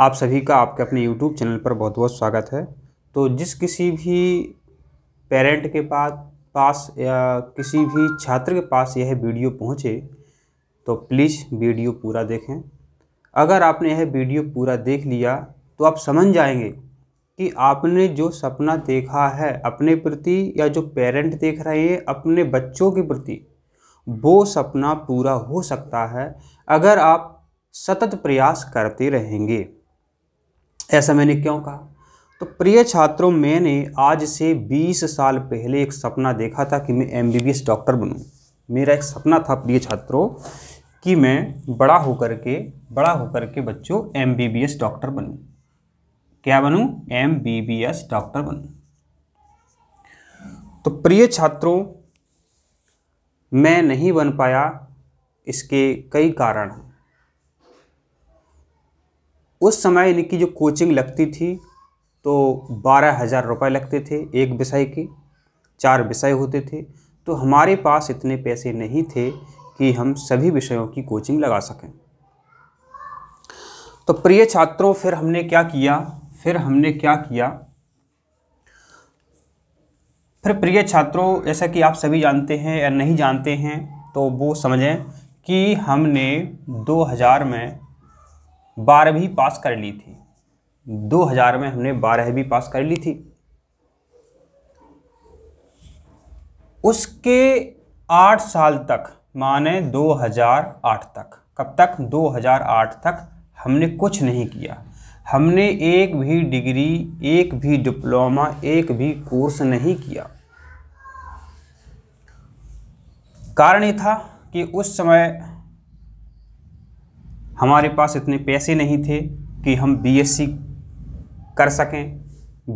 आप सभी का आपके अपने यूट्यूब चैनल पर बहुत बहुत स्वागत है तो जिस किसी भी पेरेंट के पास पास या किसी भी छात्र के पास यह वीडियो पहुंचे तो प्लीज़ वीडियो पूरा देखें अगर आपने यह वीडियो पूरा देख लिया तो आप समझ जाएंगे कि आपने जो सपना देखा है अपने प्रति या जो पेरेंट देख रहे हैं अपने बच्चों के प्रति वो सपना पूरा हो सकता है अगर आप सतत प्रयास करते रहेंगे ऐसा मैंने क्यों कहा तो प्रिय छात्रों मैंने आज से 20 साल पहले एक सपना देखा था कि मैं एम डॉक्टर बनूँ मेरा एक सपना था प्रिय छात्रों कि मैं बड़ा होकर के बड़ा होकर के बच्चों एम डॉक्टर बनूं क्या बनूं एम डॉक्टर बनूं तो प्रिय छात्रों मैं नहीं बन पाया इसके कई कारण हैं उस समय इनकी जो कोचिंग लगती थी तो बारह हज़ार रुपये लगते थे एक विषय की चार विषय होते थे तो हमारे पास इतने पैसे नहीं थे कि हम सभी विषयों की कोचिंग लगा सकें तो प्रिय छात्रों फिर हमने क्या किया फिर हमने क्या किया फिर प्रिय छात्रों जैसा कि आप सभी जानते हैं या नहीं जानते हैं तो वो समझें कि हमने 2000 में बारहवीं पास कर ली थी 2000 में हमने बारहवीं पास कर ली थी उसके आठ साल तक माने 2008 तक कब तक 2008 तक हमने कुछ नहीं किया हमने एक भी डिग्री एक भी डिप्लोमा एक भी कोर्स नहीं किया कारण ये था कि उस समय हमारे पास इतने पैसे नहीं थे कि हम बीएससी कर सकें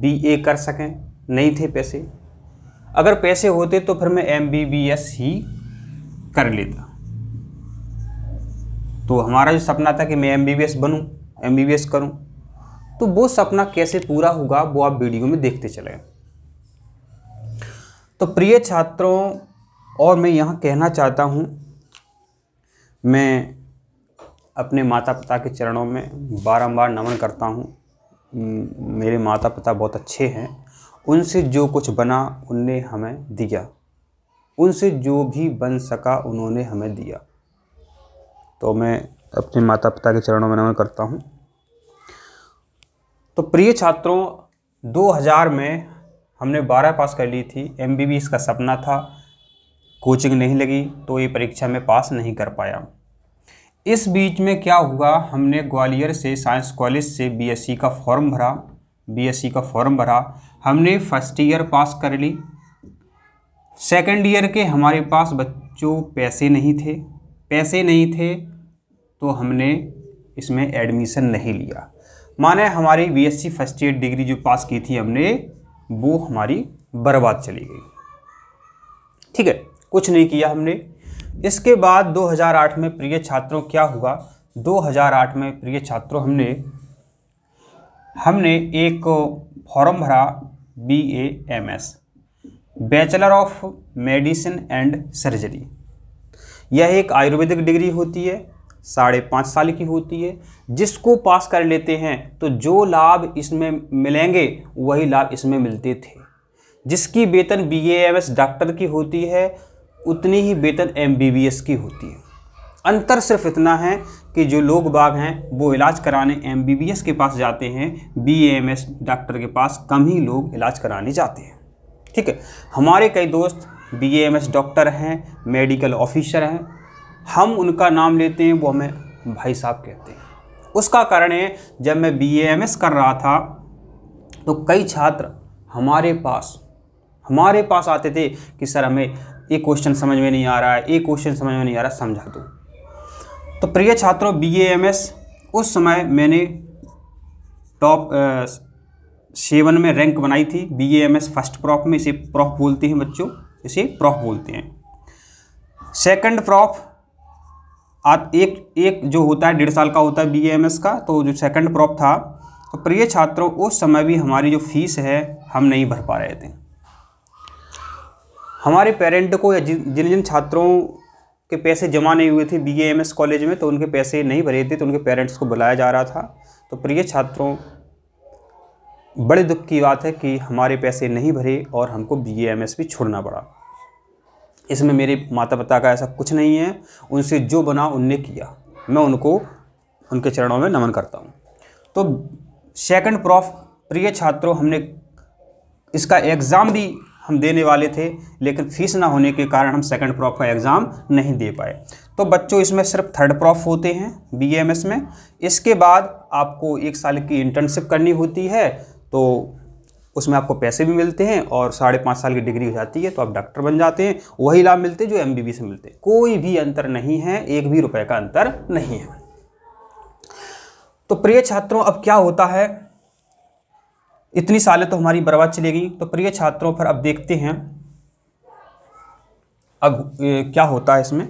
बीए कर सकें नहीं थे पैसे अगर पैसे होते तो फिर मैं एमबीबीएस ही कर लेता तो हमारा जो सपना था कि मैं एमबीबीएस बनूं एमबीबीएस करूं तो वो सपना कैसे पूरा होगा वो आप वीडियो में देखते चले तो प्रिय छात्रों और मैं यहाँ कहना चाहता हूँ मैं अपने माता पिता के चरणों में बारंबार नमन करता हूँ मेरे माता पिता बहुत अच्छे हैं उनसे जो कुछ बना उनने हमें दिया उनसे जो भी बन सका उन्होंने हमें दिया तो मैं अपने माता पिता के चरणों में नमन करता हूँ तो प्रिय छात्रों 2000 में हमने 12 पास कर ली थी एम का सपना था कोचिंग नहीं लगी तो ये परीक्षा में पास नहीं कर पाया इस बीच में क्या हुआ हमने ग्वालियर से साइंस कॉलेज से बीएससी e का फॉर्म भरा बीएससी e का फॉर्म भरा हमने फर्स्ट ईयर पास कर ली सेकंड ईयर के हमारे पास बच्चों पैसे नहीं थे पैसे नहीं थे तो हमने इसमें एडमिशन नहीं लिया माने हमारी बीएससी फर्स्ट ईयर डिग्री जो पास की थी हमने वो हमारी बर्बाद चली गई ठीक है कुछ नहीं किया हमने इसके बाद 2008 में प्रिय छात्रों क्या हुआ 2008 में प्रिय छात्रों हमने हमने एक फॉर्म भरा B A M S bachelor of medicine and surgery यह एक आयुर्वेदिक डिग्री होती है साढ़े पाँच साल की होती है जिसको पास कर लेते हैं तो जो लाभ इसमें मिलेंगे वही लाभ इसमें मिलते थे जिसकी वेतन B A M S doctor की होती है उतनी ही वेतन एम की होती है अंतर सिर्फ इतना है कि जो लोग बाग हैं वो इलाज कराने एम के पास जाते हैं बी डॉक्टर के पास कम ही लोग इलाज कराने जाते हैं ठीक है हमारे कई दोस्त बी डॉक्टर हैं मेडिकल ऑफिसर हैं हम उनका नाम लेते हैं वो हमें भाई साहब कहते हैं उसका कारण है जब मैं बी कर रहा था तो कई छात्र हमारे पास हमारे पास आते थे कि सर हमें ये क्वेश्चन समझ में नहीं आ रहा है ये क्वेश्चन समझ में नहीं आ रहा समझा दो तो प्रिय छात्रों बी एम एस उस समय मैंने टॉप सेवन में रैंक बनाई थी B M S first prof में इसे प्रॉप बोलते हैं बच्चों इसे प्रॉप बोलते हैं सेकंड प्रॉप आप एक एक जो होता है डेढ़ साल का होता है बी एम एस का तो जो सेकंड प्रॉप था तो प्रिय छात्रों उस समय भी हमारी जो फीस है हम नहीं भर पा रहे थे हमारे पेरेंट को या जिन जिन छात्रों के पैसे जमा नहीं हुए थे बी एम एस कॉलेज में तो उनके पैसे नहीं भरे थे तो उनके पेरेंट्स को बुलाया जा रहा था तो प्रिय छात्रों बड़े दुख की बात है कि हमारे पैसे नहीं भरे और हमको बी एम एस भी छोड़ना पड़ा इसमें मेरे माता पिता का ऐसा कुछ नहीं है उनसे जो बना उनने किया मैं उनको उनके चरणों में नमन करता हूँ तो सेकंड प्रॉफ प्रिय छात्रों हमने इसका एग्ज़ाम भी हम देने वाले थे लेकिन फीस ना होने के कारण हम सेकंड प्रॉफ का एग्ज़ाम नहीं दे पाए तो बच्चों इसमें सिर्फ थर्ड प्रॉफ होते हैं बीएमएस में इसके बाद आपको एक साल की इंटर्नशिप करनी होती है तो उसमें आपको पैसे भी मिलते हैं और साढ़े पाँच साल की डिग्री हो जाती है तो आप डॉक्टर बन जाते हैं वही लाभ मिलते हैं जो एम से मिलते हैं कोई भी अंतर नहीं है एक भी रुपये का अंतर नहीं है तो प्रिय छात्रों अब क्या होता है इतनी सालें तो हमारी बर्बाद चली गई तो प्रिय छात्रों पर अब देखते हैं अब क्या होता है इसमें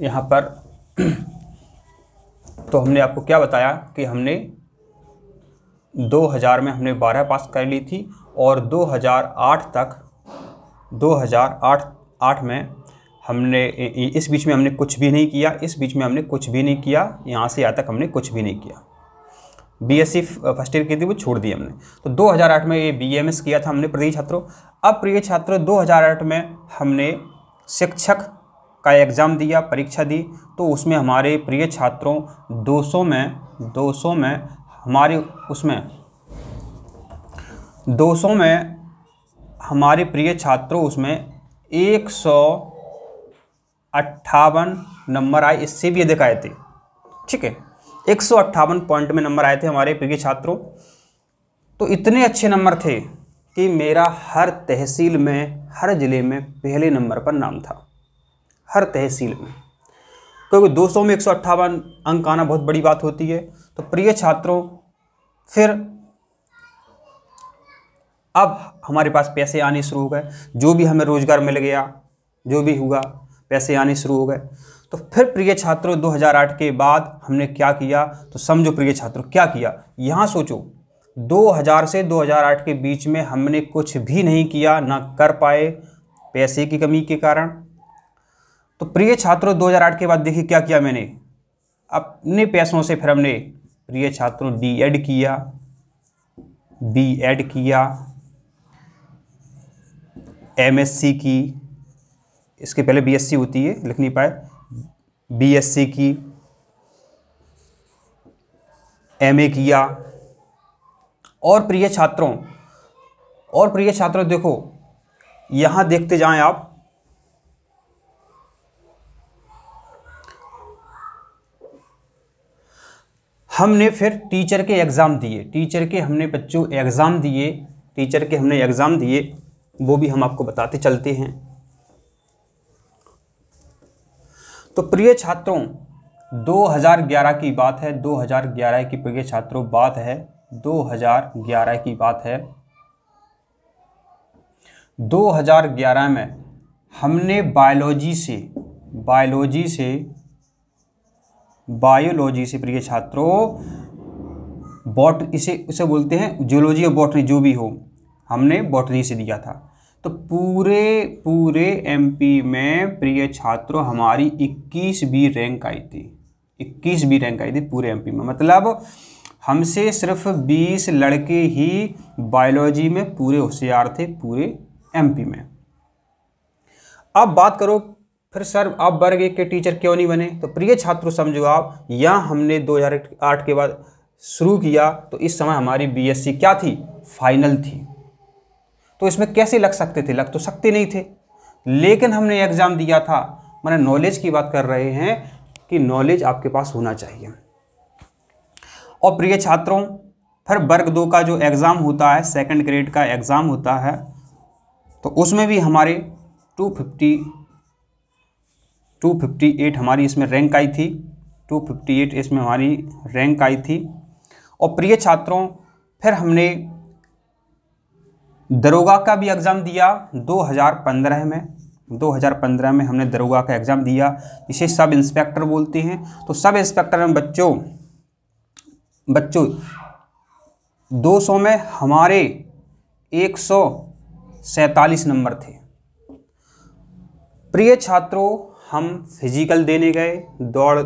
यहाँ पर तो हमने आपको क्या बताया कि हमने 2000 में हमने 12 पास कर ली थी और 2008 तक 2008 आठ में हमने इस बीच में हमने कुछ भी नहीं किया इस बीच में हमने कुछ भी नहीं किया यहाँ से यहाँ तक हमने कुछ भी नहीं किया सी फर्स्ट ईयर की थी वो छोड़ दी हमने तो 2008 में ये एस किया था हमने प्रिय छात्रों अब प्रिय छात्रों 2008 में हमने शिक्षक का एग्ज़ाम दिया परीक्षा दी तो उसमें हमारे प्रिय छात्रों 200 में 200 में हमारे उसमें 200 में हमारे प्रिय छात्रों उसमें एक अट्ठावन नंबर आए इससे भी अधिक आए थे ठीक है एक पॉइंट में नंबर आए थे हमारे पी छात्रों तो इतने अच्छे नंबर थे कि मेरा हर तहसील में हर ज़िले में पहले नंबर पर नाम था हर तहसील में क्योंकि 200 में एक अंक आना बहुत बड़ी बात होती है तो प्रिय छात्रों फिर अब हमारे पास पैसे आने शुरू हो गए जो भी हमें रोज़गार मिल गया जो भी हुआ पैसे आने शुरू हो गए तो फिर प्रिय छात्रों 2008 के बाद हमने क्या किया तो समझो प्रिय छात्रों क्या किया यहाँ सोचो 2000 से 2008 के बीच में हमने कुछ भी नहीं किया ना कर पाए पैसे की कमी के कारण तो प्रिय छात्रों 2008 के बाद देखिए क्या किया मैंने अपने पैसों से फिर हमने प्रिय छात्रों डी एड किया बी एड किया एम की इसके पहले बी होती है लिख नहीं पाए बीएससी की एमए किया और प्रिय छात्रों और प्रिय छात्रों देखो यहाँ देखते जाएं आप हमने फिर टीचर के एग्ज़ाम दिए टीचर के हमने बच्चों एग्ज़ाम दिए टीचर के हमने एग्ज़ाम दिए वो भी हम आपको बताते चलते हैं तो प्रिय छात्रों 2011 की बात है 2011 की प्रिय छात्रों बात है 2011 की बात है 2011 में हमने बायोलॉजी से बायोलॉजी से बायोलॉजी से प्रिय छात्रों बॉट इसे उसे बोलते हैं जियोलॉजी और बॉटनी जो भी हो हमने बॉटनी से दिया था तो पूरे पूरे एमपी में प्रिय छात्रों हमारी बी रैंक आई थी बी रैंक आई थी पूरे एमपी में मतलब हमसे सिर्फ 20 लड़के ही बायोलॉजी में पूरे होशियार थे पूरे एमपी में अब बात करो फिर सर आप वर्ग एक के टीचर क्यों नहीं बने तो प्रिय छात्रों समझो आप यह हमने 2008 के बाद शुरू किया तो इस समय हमारी बीएससी क्या थी फाइनल थी तो इसमें कैसे लग सकते थे लग तो सकते नहीं थे लेकिन हमने एग्ज़ाम दिया था मैंने नॉलेज की बात कर रहे हैं कि नॉलेज आपके पास होना चाहिए और प्रिय छात्रों फिर वर्ग दो का जो एग्ज़ाम होता है सेकंड ग्रेड का एग्ज़ाम होता है तो उसमें भी हमारे 250 258 हमारी इसमें रैंक आई थी 258 इसमें हमारी रैंक आई थी और प्रिय छात्रों फिर हमने दरोगा का भी एग्ज़ाम दिया 2015 में 2015 में हमने दरोगा का एग्ज़ाम दिया इसे सब इंस्पेक्टर बोलते हैं तो सब इंस्पेक्टर में बच्चों बच्चों 200 में हमारे एक नंबर थे प्रिय छात्रों हम फिजिकल देने गए दौड़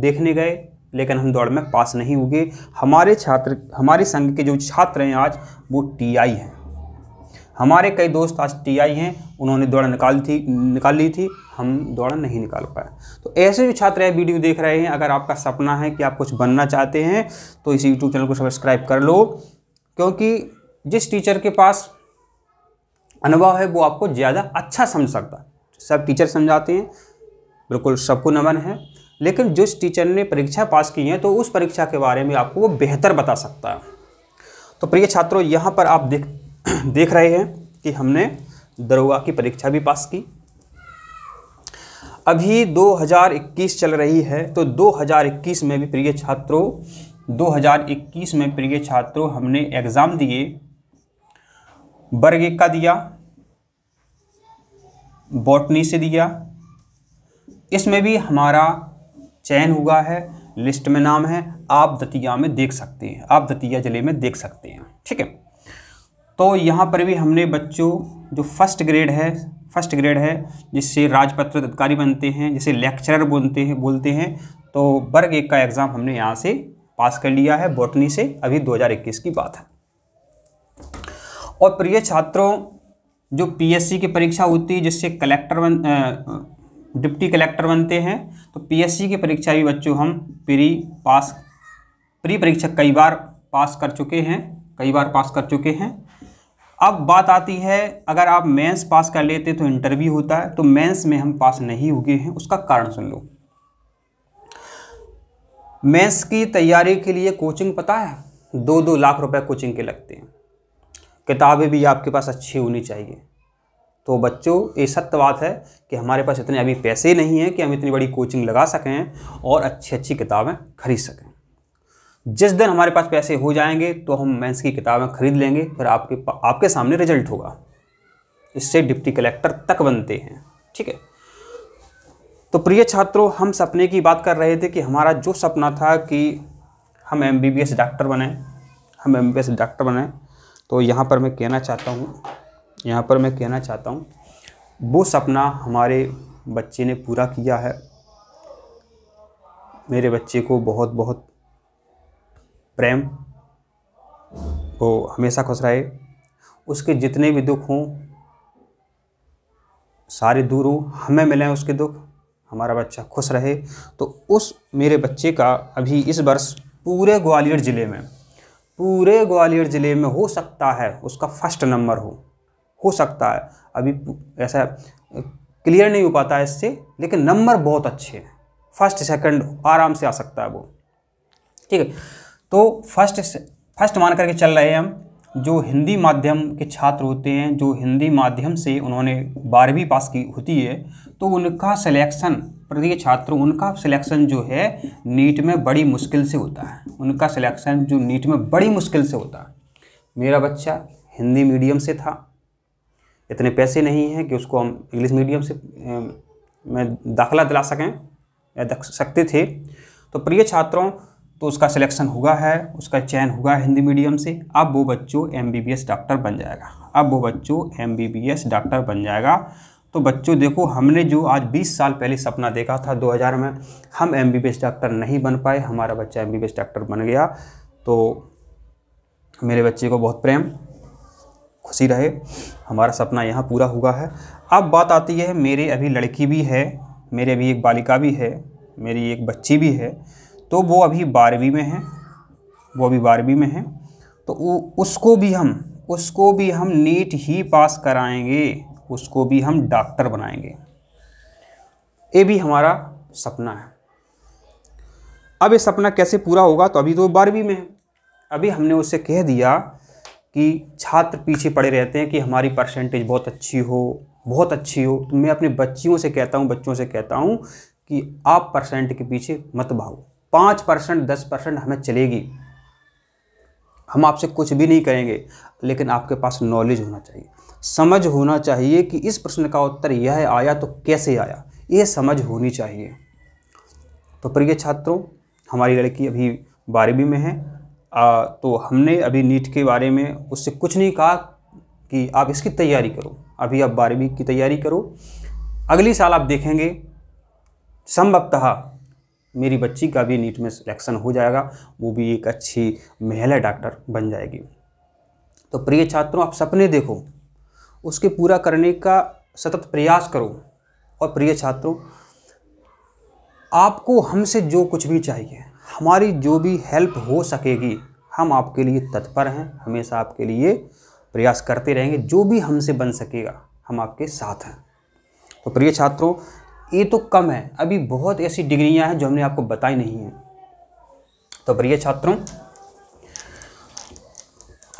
देखने गए लेकिन हम दौड़ में पास नहीं हुए हमारे छात्र हमारे संघ के जो छात्र हैं आज वो टीआई हैं हमारे कई दोस्त आज टी आई हैं उन्होंने दौड़ निकाल थी निकाल ली थी हम दौड़ नहीं निकाल पाए तो ऐसे जो छात्र यह वीडियो देख रहे हैं अगर आपका सपना है कि आप कुछ बनना चाहते हैं तो इस यूट्यूब चैनल को सब्सक्राइब कर लो क्योंकि जिस टीचर के पास अनुभव है वो आपको ज़्यादा अच्छा समझ सकता है सब टीचर समझाते हैं बिल्कुल सबको नमन है लेकिन जिस टीचर ने परीक्षा पास की है तो उस परीक्षा के बारे में आपको वो बेहतर बता सकता है तो प्रिय छात्रों यहाँ पर आप देख देख रहे हैं कि हमने दरोगा की परीक्षा भी पास की अभी 2021 चल रही है तो 2021 में भी प्रिय छात्रों 2021 में प्रिय छात्रों हमने एग्ज़ाम दिए वर्ग एक का दिया बॉटनी से दिया इसमें भी हमारा चयन हुआ है लिस्ट में नाम है आप दतिया में देख सकते हैं आप दतिया ज़िले में देख सकते हैं ठीक है तो यहाँ पर भी हमने बच्चों जो फर्स्ट ग्रेड है फर्स्ट ग्रेड है जिससे राजपत्र अधिकारी बनते हैं जिसे लेक्चरर बोलते हैं बोलते हैं तो वर्ग एक का एग्ज़ाम हमने यहाँ से पास कर लिया है बोटनी से अभी 2021 की बात है और प्रिय छात्रों जो पीएससी की परीक्षा होती है जिससे कलेक्टर बन डिप्टी कलेक्टर बनते हैं तो पीएससी की परीक्षा भी बच्चों हम प्री पास प्री परीक्षा कई बार पास कर चुके हैं कई बार पास कर चुके हैं अब बात आती है अगर आप मेंस पास कर लेते तो इंटरव्यू होता है तो मेंस में हम पास नहीं हुए हैं उसका कारण सुन लो मेंस की तैयारी के लिए कोचिंग पता है दो दो लाख रुपए कोचिंग के लगते हैं किताबें भी आपके पास अच्छी होनी चाहिए तो बच्चों ये सत्य बात है कि हमारे पास इतने अभी पैसे नहीं हैं कि हम इतनी बड़ी कोचिंग लगा सकें और अच्छी अच्छी किताबें खरीद सकें जिस दिन हमारे पास पैसे हो जाएंगे तो हम मेंस की किताबें खरीद लेंगे फिर आपके आपके सामने रिजल्ट होगा इससे डिप्टी कलेक्टर तक बनते हैं ठीक है तो प्रिय छात्रों हम सपने की बात कर रहे थे कि हमारा जो सपना था कि हम एम डॉक्टर बने हम एम डॉक्टर बने तो यहाँ पर मैं कहना चाहता हूँ यहाँ पर मैं कहना चाहता हूँ वो सपना हमारे बच्चे ने पूरा किया है मेरे बच्चे को बहुत बहुत प्रेम वो हमेशा खुश रहे उसके जितने भी दुख हों सारे दूर हों हमें मिलें उसके दुख हमारा बच्चा खुश रहे तो उस मेरे बच्चे का अभी इस वर्ष पूरे ग्वालियर ज़िले में पूरे ग्वालियर ज़िले में हो सकता है उसका फर्स्ट नंबर हो हो सकता है अभी ऐसा क्लियर नहीं हो पाता है इससे लेकिन नंबर बहुत अच्छे हैं फर्स्ट सेकंड आराम से आ सकता है वो ठीक है तो फर्स्ट फर्स्ट मान करके चल रहे हैं हम जो हिंदी माध्यम के छात्र होते हैं जो हिंदी माध्यम से उन्होंने बारहवीं पास की होती है तो उनका सिलेक्शन प्रत्येक छात्र उनका सिलेक्शन जो है नीट में बड़ी मुश्किल से होता है उनका सिलेक्शन जो नीट में बड़ी मुश्किल से होता है मेरा बच्चा हिंदी मीडियम से था इतने पैसे नहीं हैं कि उसको हम इंग्लिश मीडियम से में दाखिला दिला सकें या सकते थे तो प्रिय छात्रों तो उसका सिलेक्शन हुआ है उसका चयन हुआ है हिंदी मीडियम से अब वो बच्चों एम डॉक्टर बन जाएगा अब वो बच्चों एम डॉक्टर बन जाएगा तो बच्चों देखो हमने जो आज 20 साल पहले सपना देखा था 2000 में हम एम डॉक्टर नहीं बन पाए हमारा बच्चा एम डॉक्टर बन गया तो मेरे बच्चे को बहुत प्रेम खुशी रहे हमारा सपना यहाँ पूरा हुआ है अब बात आती है मेरे अभी लड़की भी है मेरे अभी एक बालिका भी है मेरी एक बच्ची भी है तो वो अभी बारहवीं में है वो अभी बारहवीं में है तो उसको भी हम उसको भी हम नीट ही पास कराएंगे उसको भी हम डॉक्टर बनाएंगे ये भी हमारा सपना है अब ये सपना कैसे पूरा होगा तो अभी तो बारहवीं में है अभी हमने उससे कह दिया कि छात्र पीछे पड़े रहते हैं कि हमारी परसेंटेज बहुत अच्छी हो बहुत अच्छी हो तो मैं अपने बच्चियों से कहता हूँ बच्चों से कहता हूँ कि आप परसेंट के पीछे मत भागो पाँच परसेंट दस परसेंट हमें चलेगी हम आपसे कुछ भी नहीं करेंगे लेकिन आपके पास नॉलेज होना चाहिए समझ होना चाहिए कि इस प्रश्न का उत्तर यह आया तो कैसे आया ये समझ होनी चाहिए तो प्रिय छात्रों हमारी लड़की अभी बारहवीं में है आ, तो हमने अभी नीट के बारे में उससे कुछ नहीं कहा कि आप इसकी तैयारी करो अभी आप बारहवीं की तैयारी करो अगली साल आप देखेंगे संभवतः मेरी बच्ची का भी नीट में सिलेक्शन हो जाएगा वो भी एक अच्छी महिला डॉक्टर बन जाएगी तो प्रिय छात्रों आप सपने देखो उसके पूरा करने का सतत प्रयास करो और प्रिय छात्रों आपको हमसे जो कुछ भी चाहिए हमारी जो भी हेल्प हो सकेगी हम आपके लिए तत्पर हैं हमेशा आपके लिए प्रयास करते रहेंगे जो भी हमसे बन सकेगा हम आपके साथ हैं तो प्रिय छात्रों ये तो कम है अभी बहुत ऐसी डिग्रियां हैं जो हमने आपको बताई नहीं हैं तो प्रिय छात्रों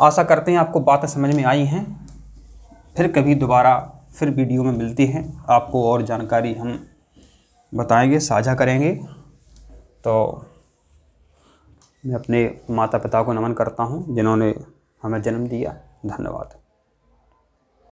आशा करते हैं आपको बातें समझ में आई हैं फिर कभी दोबारा फिर वीडियो में मिलती हैं आपको और जानकारी हम बताएंगे साझा करेंगे तो मैं अपने माता पिता को नमन करता हूँ जिन्होंने हमें जन्म दिया धन्यवाद